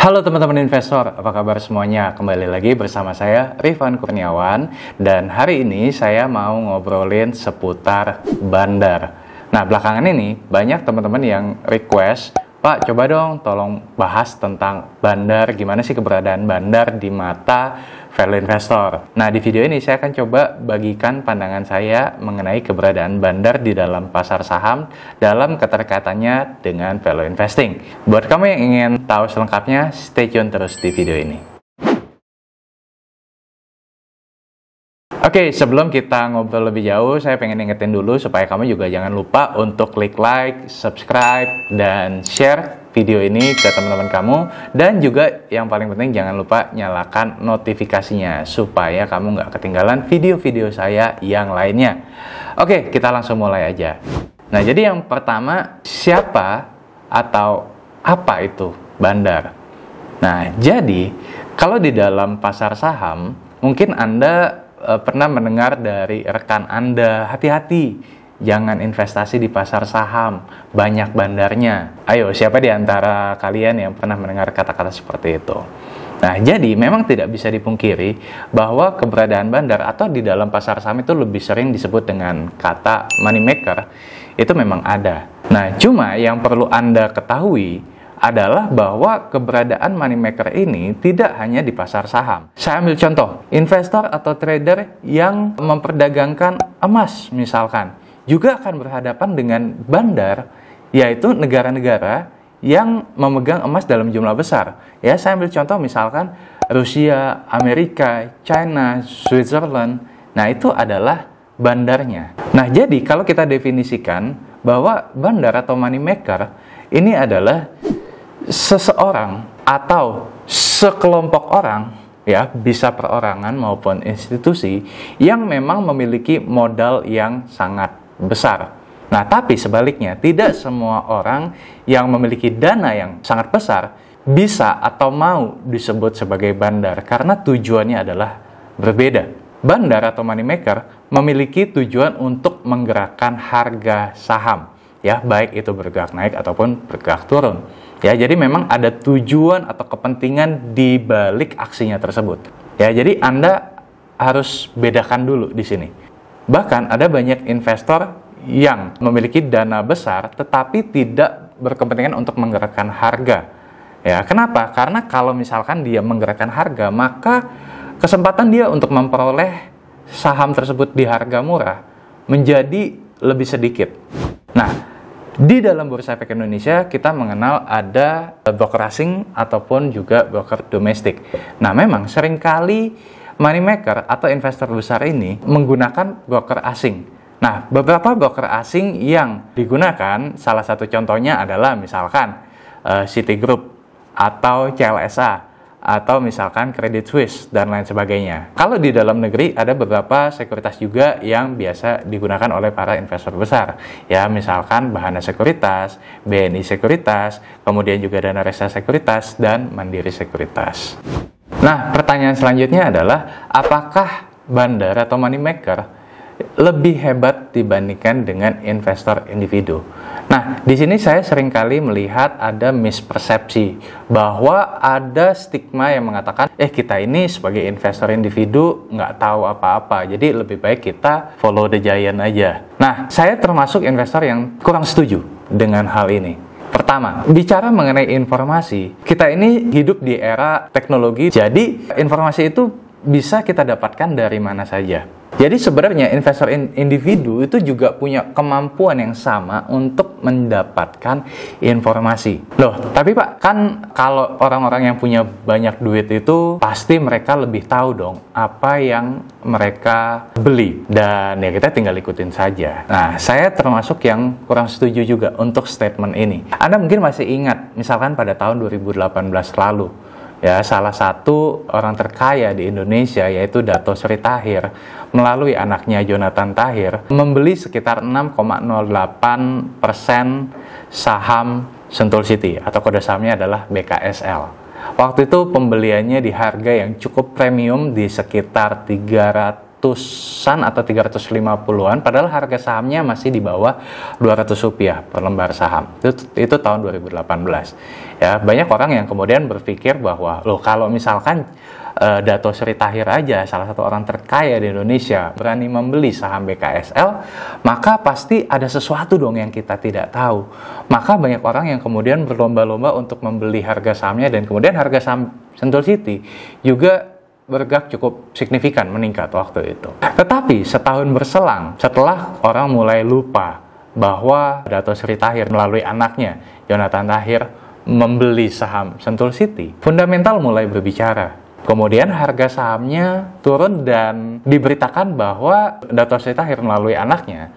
Halo teman-teman investor, apa kabar semuanya? Kembali lagi bersama saya Rifan Kurniawan dan hari ini saya mau ngobrolin seputar bandar. Nah, belakangan ini banyak teman-teman yang request, "Pak, coba dong tolong bahas tentang bandar, gimana sih keberadaan bandar di mata value investor. Nah, di video ini saya akan coba bagikan pandangan saya mengenai keberadaan bandar di dalam pasar saham dalam keterkaitannya dengan value investing. Buat kamu yang ingin tahu selengkapnya, stay tune terus di video ini. Oke, okay, sebelum kita ngobrol lebih jauh, saya pengen ingetin dulu supaya kamu juga jangan lupa untuk klik like, subscribe, dan share video ini ke teman-teman kamu dan juga yang paling penting jangan lupa nyalakan notifikasinya supaya kamu nggak ketinggalan video-video saya yang lainnya. Oke, kita langsung mulai aja. Nah, jadi yang pertama siapa atau apa itu bandar? Nah, jadi kalau di dalam pasar saham mungkin Anda eh, pernah mendengar dari rekan Anda, hati-hati jangan investasi di pasar saham, banyak bandarnya. Ayo, siapa di antara kalian yang pernah mendengar kata-kata seperti itu? Nah, jadi memang tidak bisa dipungkiri bahwa keberadaan bandar atau di dalam pasar saham itu lebih sering disebut dengan kata money maker itu memang ada. Nah, cuma yang perlu Anda ketahui adalah bahwa keberadaan money maker ini tidak hanya di pasar saham. Saya ambil contoh, investor atau trader yang memperdagangkan emas misalkan juga akan berhadapan dengan bandar yaitu negara-negara yang memegang emas dalam jumlah besar. Ya, saya ambil contoh misalkan Rusia, Amerika, China, Switzerland. Nah, itu adalah bandarnya. Nah, jadi kalau kita definisikan bahwa bandar atau money maker ini adalah seseorang atau sekelompok orang ya bisa perorangan maupun institusi yang memang memiliki modal yang sangat besar. Nah, tapi sebaliknya, tidak semua orang yang memiliki dana yang sangat besar bisa atau mau disebut sebagai bandar karena tujuannya adalah berbeda. Bandar atau money maker memiliki tujuan untuk menggerakkan harga saham, ya, baik itu bergerak naik ataupun bergerak turun. Ya, jadi memang ada tujuan atau kepentingan di balik aksinya tersebut. Ya, jadi Anda harus bedakan dulu di sini. Bahkan ada banyak investor yang memiliki dana besar tetapi tidak berkepentingan untuk menggerakkan harga. Ya, kenapa? Karena kalau misalkan dia menggerakkan harga, maka kesempatan dia untuk memperoleh saham tersebut di harga murah menjadi lebih sedikit. Nah, di dalam bursa efek Indonesia kita mengenal ada broker asing ataupun juga broker domestik. Nah, memang seringkali money maker atau investor besar ini menggunakan broker asing. Nah, beberapa broker asing yang digunakan, salah satu contohnya adalah misalkan uh, Citigroup atau CLSA atau misalkan Credit Suisse dan lain sebagainya. Kalau di dalam negeri ada beberapa sekuritas juga yang biasa digunakan oleh para investor besar. Ya, misalkan Bahana Sekuritas, BNI Sekuritas, kemudian juga Dana Reksa Sekuritas dan Mandiri Sekuritas. Nah, pertanyaan selanjutnya adalah apakah bandar atau money maker lebih hebat dibandingkan dengan investor individu. Nah, di sini saya seringkali melihat ada mispersepsi bahwa ada stigma yang mengatakan, eh kita ini sebagai investor individu nggak tahu apa-apa, jadi lebih baik kita follow the giant aja. Nah, saya termasuk investor yang kurang setuju dengan hal ini. Pertama, bicara mengenai informasi, kita ini hidup di era teknologi, jadi informasi itu bisa kita dapatkan dari mana saja jadi sebenarnya investor in, individu itu juga punya kemampuan yang sama untuk mendapatkan informasi. Loh, tapi Pak, kan kalau orang-orang yang punya banyak duit itu pasti mereka lebih tahu dong apa yang mereka beli dan ya kita tinggal ikutin saja. Nah, saya termasuk yang kurang setuju juga untuk statement ini. Anda mungkin masih ingat misalkan pada tahun 2018 lalu ya salah satu orang terkaya di Indonesia yaitu Dato Sri Tahir melalui anaknya Jonathan Tahir membeli sekitar 6,08 persen saham Sentul City atau kode sahamnya adalah BKSL. Waktu itu pembeliannya di harga yang cukup premium di sekitar 300 300-an atau 350-an padahal harga sahamnya masih di bawah 200 rupiah per lembar saham itu, itu tahun 2018 ya banyak orang yang kemudian berpikir bahwa loh kalau misalkan uh, Dato Sri Tahir aja salah satu orang terkaya di Indonesia berani membeli saham BKSL maka pasti ada sesuatu dong yang kita tidak tahu maka banyak orang yang kemudian berlomba-lomba untuk membeli harga sahamnya dan kemudian harga saham Sentul City juga bergerak cukup signifikan meningkat waktu itu. Tetapi setahun berselang setelah orang mulai lupa bahwa Dato Sri Tahir melalui anaknya Jonathan Tahir membeli saham Sentul City, fundamental mulai berbicara. Kemudian harga sahamnya turun dan diberitakan bahwa Dato Sri Tahir melalui anaknya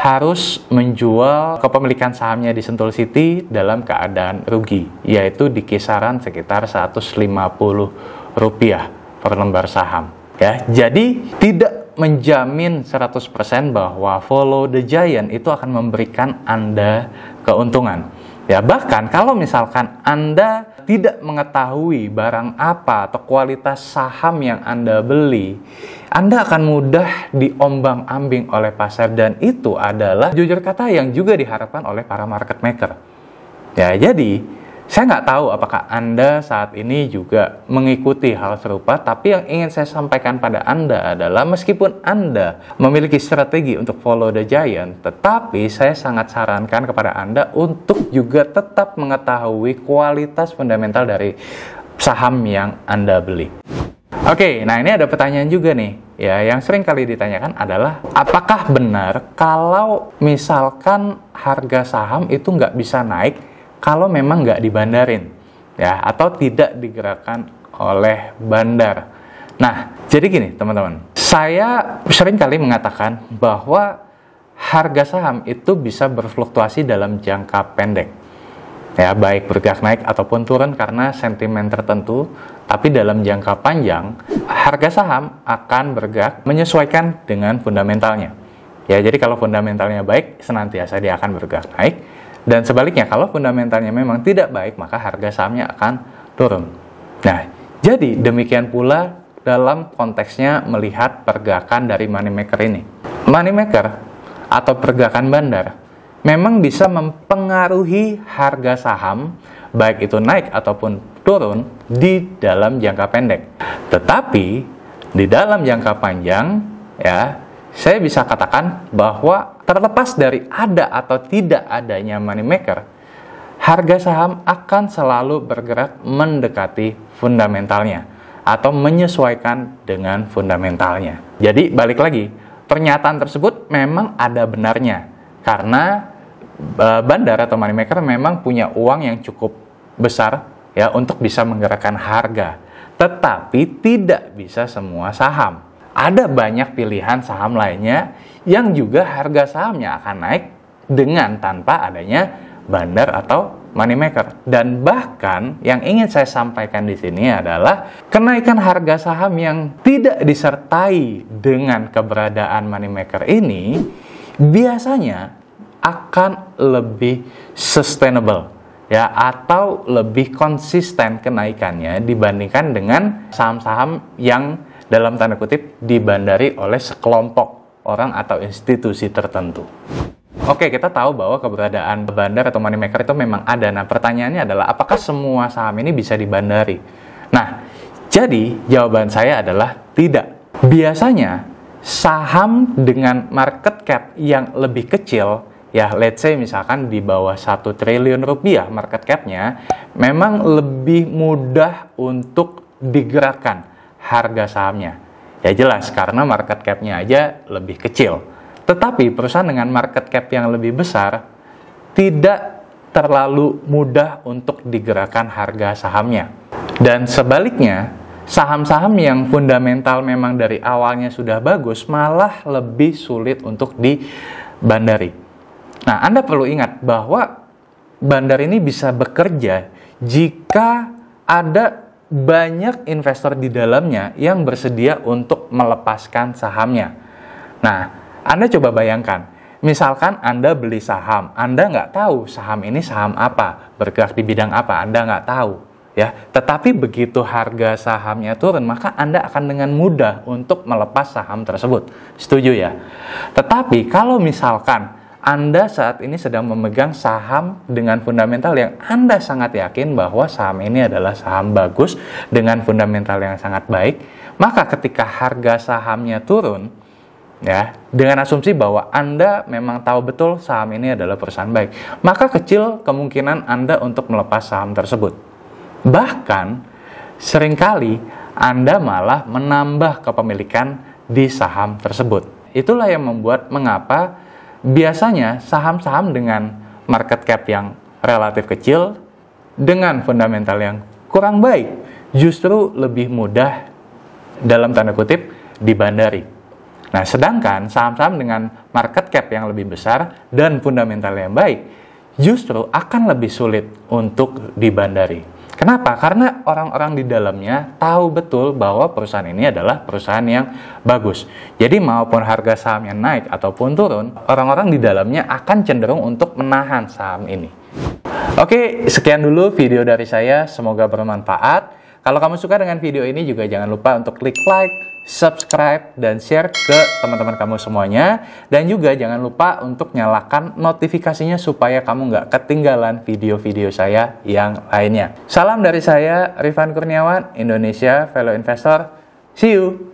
harus menjual kepemilikan sahamnya di Sentul City dalam keadaan rugi, yaitu di kisaran sekitar 150 rupiah per lembar saham. Ya, jadi tidak menjamin 100% bahwa follow the giant itu akan memberikan Anda keuntungan. Ya, bahkan kalau misalkan Anda tidak mengetahui barang apa atau kualitas saham yang Anda beli, Anda akan mudah diombang-ambing oleh pasar dan itu adalah jujur kata yang juga diharapkan oleh para market maker. Ya, jadi saya nggak tahu apakah Anda saat ini juga mengikuti hal serupa, tapi yang ingin saya sampaikan pada Anda adalah meskipun Anda memiliki strategi untuk follow the giant, tetapi saya sangat sarankan kepada Anda untuk juga tetap mengetahui kualitas fundamental dari saham yang Anda beli. Oke, nah ini ada pertanyaan juga nih. Ya, yang sering kali ditanyakan adalah apakah benar kalau misalkan harga saham itu nggak bisa naik kalau memang nggak dibandarin ya atau tidak digerakkan oleh bandar. Nah, jadi gini teman-teman, saya sering kali mengatakan bahwa harga saham itu bisa berfluktuasi dalam jangka pendek. Ya, baik bergerak naik ataupun turun karena sentimen tertentu, tapi dalam jangka panjang harga saham akan bergerak menyesuaikan dengan fundamentalnya. Ya, jadi kalau fundamentalnya baik, senantiasa dia akan bergerak naik. Dan sebaliknya, kalau fundamentalnya memang tidak baik, maka harga sahamnya akan turun. Nah, jadi demikian pula dalam konteksnya melihat pergerakan dari money maker ini. Money maker atau pergerakan bandar memang bisa mempengaruhi harga saham baik itu naik ataupun turun di dalam jangka pendek. Tetapi di dalam jangka panjang ya saya bisa katakan bahwa terlepas dari ada atau tidak adanya money maker, harga saham akan selalu bergerak mendekati fundamentalnya atau menyesuaikan dengan fundamentalnya. Jadi balik lagi, pernyataan tersebut memang ada benarnya karena e, bandar atau money maker memang punya uang yang cukup besar ya untuk bisa menggerakkan harga, tetapi tidak bisa semua saham ada banyak pilihan saham lainnya yang juga harga sahamnya akan naik dengan tanpa adanya bandar atau money maker. Dan bahkan yang ingin saya sampaikan di sini adalah kenaikan harga saham yang tidak disertai dengan keberadaan money maker ini biasanya akan lebih sustainable ya atau lebih konsisten kenaikannya dibandingkan dengan saham-saham yang dalam tanda kutip dibandari oleh sekelompok orang atau institusi tertentu. Oke, kita tahu bahwa keberadaan bandar atau money maker itu memang ada. Nah, pertanyaannya adalah apakah semua saham ini bisa dibandari? Nah, jadi jawaban saya adalah tidak. Biasanya saham dengan market cap yang lebih kecil ya let's say misalkan di bawah 1 triliun rupiah market capnya memang lebih mudah untuk digerakkan harga sahamnya. Ya jelas, karena market cap-nya aja lebih kecil. Tetapi perusahaan dengan market cap yang lebih besar tidak terlalu mudah untuk digerakkan harga sahamnya. Dan sebaliknya, saham-saham yang fundamental memang dari awalnya sudah bagus malah lebih sulit untuk dibandari. Nah, Anda perlu ingat bahwa bandar ini bisa bekerja jika ada banyak investor di dalamnya yang bersedia untuk melepaskan sahamnya. Nah, Anda coba bayangkan, misalkan Anda beli saham, Anda nggak tahu saham ini saham apa, bergerak di bidang apa, Anda nggak tahu. Ya, tetapi begitu harga sahamnya turun, maka Anda akan dengan mudah untuk melepas saham tersebut. Setuju ya? Tetapi kalau misalkan anda saat ini sedang memegang saham dengan fundamental yang Anda sangat yakin bahwa saham ini adalah saham bagus dengan fundamental yang sangat baik, maka ketika harga sahamnya turun, ya, dengan asumsi bahwa Anda memang tahu betul saham ini adalah perusahaan baik, maka kecil kemungkinan Anda untuk melepas saham tersebut. Bahkan seringkali Anda malah menambah kepemilikan di saham tersebut. Itulah yang membuat mengapa biasanya saham-saham dengan market cap yang relatif kecil dengan fundamental yang kurang baik justru lebih mudah dalam tanda kutip dibandari. Nah, sedangkan saham-saham dengan market cap yang lebih besar dan fundamental yang baik justru akan lebih sulit untuk dibandari. Kenapa? Karena orang-orang di dalamnya tahu betul bahwa perusahaan ini adalah perusahaan yang bagus. Jadi maupun harga sahamnya naik ataupun turun, orang-orang di dalamnya akan cenderung untuk menahan saham ini. Oke, sekian dulu video dari saya. Semoga bermanfaat. Kalau kamu suka dengan video ini juga jangan lupa untuk klik like, subscribe, dan share ke teman-teman kamu semuanya. Dan juga jangan lupa untuk nyalakan notifikasinya supaya kamu nggak ketinggalan video-video saya yang lainnya. Salam dari saya, Rifan Kurniawan, Indonesia Fellow Investor. See you!